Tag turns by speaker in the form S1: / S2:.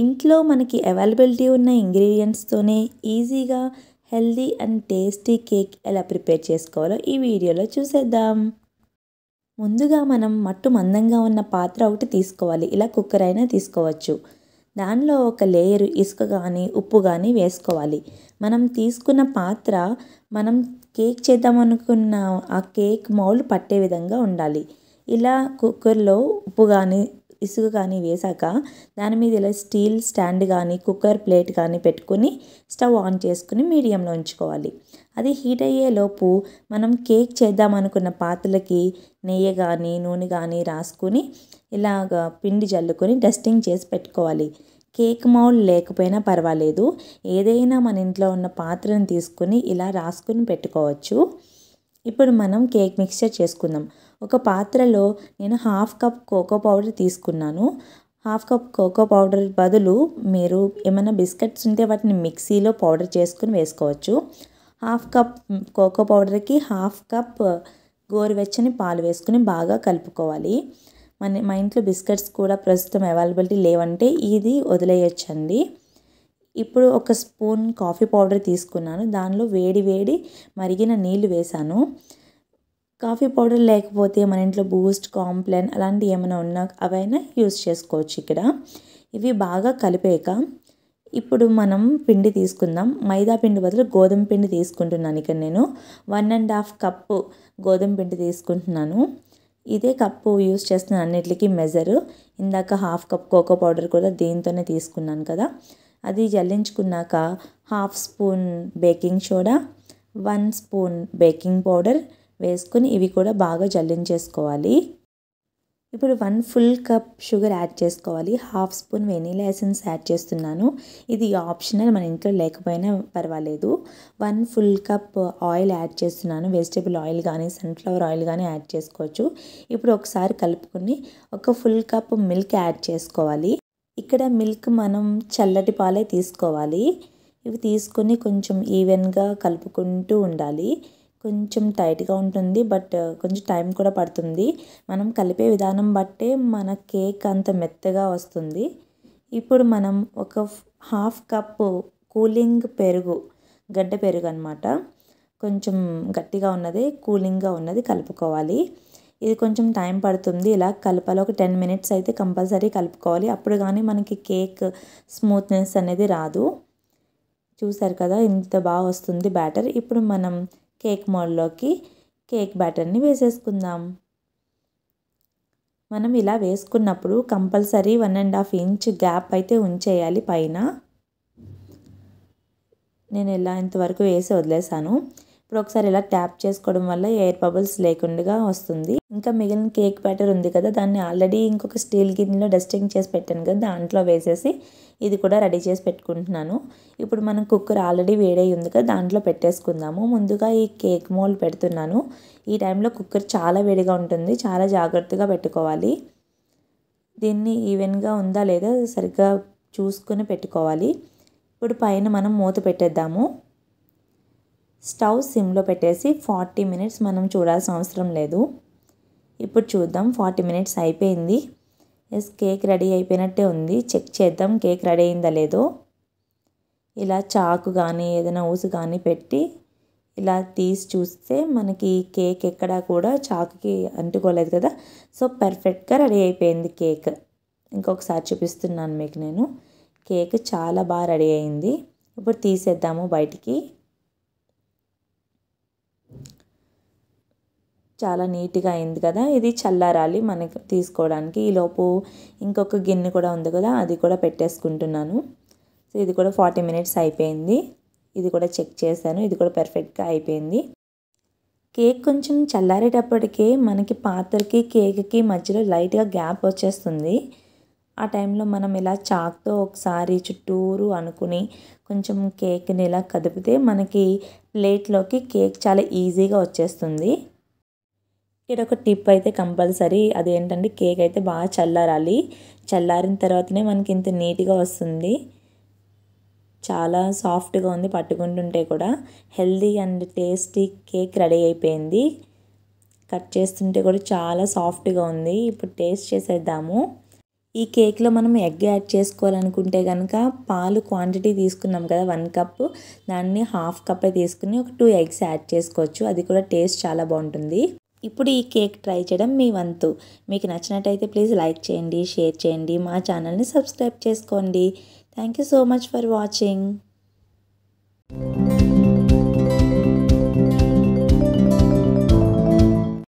S1: ఇంట్లో మనకి అవైలబిలిటీ ఉన్న ఇంగ్రీడియంట్స్తోనే ఈజీగా హెల్దీ అండ్ టేస్టీ కేక్ ఎలా ప్రిపేర్ చేసుకోవాలో ఈ వీడియోలో చూసేద్దాం ముందుగా మనం మట్టు మందంగా ఉన్న పాత్ర ఒకటి తీసుకోవాలి ఇలా కుక్కర్ అయినా తీసుకోవచ్చు దానిలో ఒక లేయర్ ఇసుక కానీ ఉప్పు కానీ వేసుకోవాలి మనం తీసుకున్న పాత్ర మనం కేక్ చేద్దామనుకున్న ఆ కేక్ మౌల్ పట్టే విధంగా ఉండాలి ఇలా కుక్కర్లో ఉప్పు కానీ ఇసుగు కానీ వేశాక దాని మీద ఇలా స్టీల్ స్టాండ్ కానీ కుక్కర్ ప్లేట్ కానీ పెట్టుకుని స్టవ్ ఆన్ చేసుకుని మీడియంలో ఉంచుకోవాలి అది హీట్ అయ్యేలోపు మనం కేక్ చేద్దాం అనుకున్న పాత్రలకి నెయ్యి కానీ నూనె కానీ రాసుకుని ఇలాగ పిండి జల్లుకొని డస్టింగ్ చేసి పెట్టుకోవాలి కేక్ మౌల్ లేకపోయినా పర్వాలేదు ఏదైనా మన ఇంట్లో ఉన్న పాత్రను తీసుకుని ఇలా రాసుకుని పెట్టుకోవచ్చు ఇప్పుడు మనం కేక్ మిక్స్చర్ చేసుకుందాం ఒక పాత్రలో నేను హాఫ్ కప్ కోకో పౌడర్ తీసుకున్నాను హాఫ్ కప్ కోకో పౌడర్ బదులు మీరు ఏమైనా బిస్కెట్స్ ఉంటే వాటిని మిక్సీలో పౌడర్ చేసుకుని వేసుకోవచ్చు హాఫ్ కప్ కోకో పౌడర్కి హాఫ్ కప్ గోరువెచ్చని పాలు వేసుకుని బాగా కలుపుకోవాలి మన మా ఇంట్లో బిస్కెట్స్ కూడా ప్రస్తుతం అవైలబిలిటీ లేవంటే ఇది వదిలేయచ్చండి ఇప్పుడు ఒక స్పూన్ కాఫీ పౌడర్ తీసుకున్నాను దానిలో వేడి వేడి మరిగిన నీళ్ళు వేశాను కాఫీ పౌడర్ లేకపోతే మన ఇంట్లో బూస్ట్ కాంప్లాన్ అలాంటివి ఏమైనా ఉన్నా అవైనా యూస్ చేసుకోవచ్చు ఇక్కడ ఇవి బాగా కలిపాక ఇప్పుడు మనం పిండి తీసుకుందాం మైదా పిండి బదులు గోధుమ పిండి తీసుకుంటున్నాను ఇక్కడ నేను వన్ అండ్ హాఫ్ కప్పు గోధుమ పిండి తీసుకుంటున్నాను ఇదే కప్పు యూస్ చేస్తున్నాను అన్నిటికీ మెజరు ఇందాక హాఫ్ కప్ కోకో పౌడర్ కూడా దీంతోనే తీసుకున్నాను కదా అది జల్లించుకున్నాక half spoon baking soda one spoon baking powder వేసుకుని ఇవి కూడా బాగా జల్లించేసుకోవాలి ఇప్పుడు one full cup sugar add చేసుకోవాలి half spoon vanilla essence add చేస్తున్నాను ఇది ఆప్షనల్ మన ఇంట్లో లేకపోయినా పర్వాలేదు one full cup oil add చేస్తున్నాను వెజిటేబుల్ ఆయిల్ కానీ సన్ఫ్లవర్ ఆయిల్ కానీ యాడ్ చేసుకోవచ్చు ఇప్పుడు ఒకసారి కలుపుకుని ఒక ఫుల్ కప్ మిల్క్ యాడ్ చేసుకోవాలి ఇక్కడ మిల్క్ మనం చల్లటి పాలే తీసుకోవాలి ఇవి తీసుకుని కొంచెం ఈవెన్గా కలుపుకుంటూ ఉండాలి కొంచెం టైట్గా ఉంటుంది బట్ కొంచెం టైం కూడా పడుతుంది మనం కలిపే విధానం బట్టే మన కేక్ అంత మెత్తగా వస్తుంది ఇప్పుడు మనం ఒక హాఫ్ కప్పు కూలింగ్ పెరుగు గడ్డ పెరుగు అనమాట కొంచెం గట్టిగా ఉన్నది కూలింగ్గా ఉన్నది కలుపుకోవాలి ఇది కొంచెం టైం పడుతుంది ఇలా కలపాలి ఒక టెన్ మినిట్స్ అయితే కంపల్సరీ కలుపుకోవాలి అప్పుడు కానీ మనకి కేక్ స్మూత్నెస్ అనేది రాదు చూసారు కదా ఇంత బాగా వస్తుంది బ్యాటర్ ఇప్పుడు మనం కేక్ మోడ్లోకి కేక్ బ్యాటర్ని వేసేసుకుందాం మనం ఇలా వేసుకున్నప్పుడు compulsory one and half inch gap అయితే ఉంచేయాలి పైన నేను ఇలా ఇంతవరకు వేసి వదిలేసాను ఇప్పుడు ఒకసారి ఇలా ట్యాప్ చేసుకోవడం వల్ల ఎయిర్ బబుల్స్ లేకుండా వస్తుంది ఇంకా మిగిలిన కేక్ బ్యాటర్ ఉంది కదా దాన్ని ఆల్రెడీ ఇంకొక స్టీల్ గిన్నెలో డస్టింగ్ చేసి పెట్టాను కదా దాంట్లో వేసేసి ఇది కూడా రెడీ చేసి పెట్టుకుంటున్నాను ఇప్పుడు మనం కుక్కర్ ఆల్రెడీ వేడై ఉంది కదా దాంట్లో పెట్టేసుకుందాము ముందుగా ఈ కేక్ మోల్ పెడుతున్నాను ఈ టైంలో కుక్కర్ చాలా వేడిగా ఉంటుంది చాలా జాగ్రత్తగా పెట్టుకోవాలి దీన్ని ఈవెన్గా ఉందా లేదా సరిగ్గా చూసుకొని పెట్టుకోవాలి ఇప్పుడు పైన మనం మూత పెట్టేద్దాము స్టవ్ సిమ్లో పెట్టేసి ఫార్టీ మినిట్స్ మనం చూడాల్సిన అవసరం లేదు ఇప్పుడు చూద్దాం ఫార్టీ మినిట్స్ అయిపోయింది ఎస్ కేక్ రెడీ అయిపోయినట్టే ఉంది చెక్ చేద్దాం కేక్ రెడీ అయిందా లేదో ఇలా చాకు కానీ ఏదైనా ఊసు కానీ పెట్టి ఇలా తీసి చూస్తే మనకి కేక్ ఎక్కడా కూడా చాకుకి అంటుకోలేదు కదా సో పర్ఫెక్ట్గా రెడీ అయిపోయింది కేక్ ఇంకొకసారి చూపిస్తున్నాను మీకు నేను కేక్ చాలా బాగా రెడీ అయింది ఇప్పుడు తీసేద్దాము బయటికి చాలా నీట్గా అయింది కదా ఇది చల్లారాలి మనకి తీసుకోవడానికి ఈలోపు ఇంకొక గిన్నె కూడా ఉంది కదా అది కూడా పెట్టేసుకుంటున్నాను సో ఇది కూడా ఫార్టీ మినిట్స్ అయిపోయింది ఇది కూడా చెక్ చేశాను ఇది కూడా పర్ఫెక్ట్గా అయిపోయింది కేక్ కొంచెం చల్లారేటప్పటికే మనకి పాత్రకి కేక్కి మధ్యలో లైట్గా గ్యాప్ వచ్చేస్తుంది ఆ టైంలో మనం ఇలా చాక్తో ఒకసారి చుట్టూరు అనుకుని కొంచెం కేక్ని ఇలా కదిపితే మనకి ప్లేట్లోకి కేక్ చాలా ఈజీగా వచ్చేస్తుంది ఇక్కడ ఒక టిప్ అయితే కంపల్సరీ అది ఏంటంటే కేక్ అయితే బాగా చల్లారాలి చల్లారిన తర్వాతనే మనకి ఇంత నీట్గా వస్తుంది చాలా సాఫ్ట్గా ఉంది పట్టుకుంటుంటే కూడా healthy and tasty cake ready అయిపోయింది కట్ చేస్తుంటే కూడా చాలా సాఫ్ట్గా ఉంది ఇప్పుడు టేస్ట్ చేసేద్దాము ఈ కేక్లో మనం ఎగ్ యాడ్ చేసుకోవాలనుకుంటే కనుక పాలు క్వాంటిటీ తీసుకున్నాం కదా వన్ కప్ దాన్ని హాఫ్ కప్పే తీసుకుని ఒక టూ ఎగ్స్ యాడ్ చేసుకోవచ్చు అది కూడా టేస్ట్ చాలా బాగుంటుంది ఇప్పుడు ఈ కేక్ ట్రై చేయడం మీ వంతు మీకు నచ్చినట్టయితే ప్లీజ్ లైక్ చేయండి షేర్ చేయండి మా ఛానల్ని సబ్స్క్రైబ్ చేసుకోండి thank you so much for watching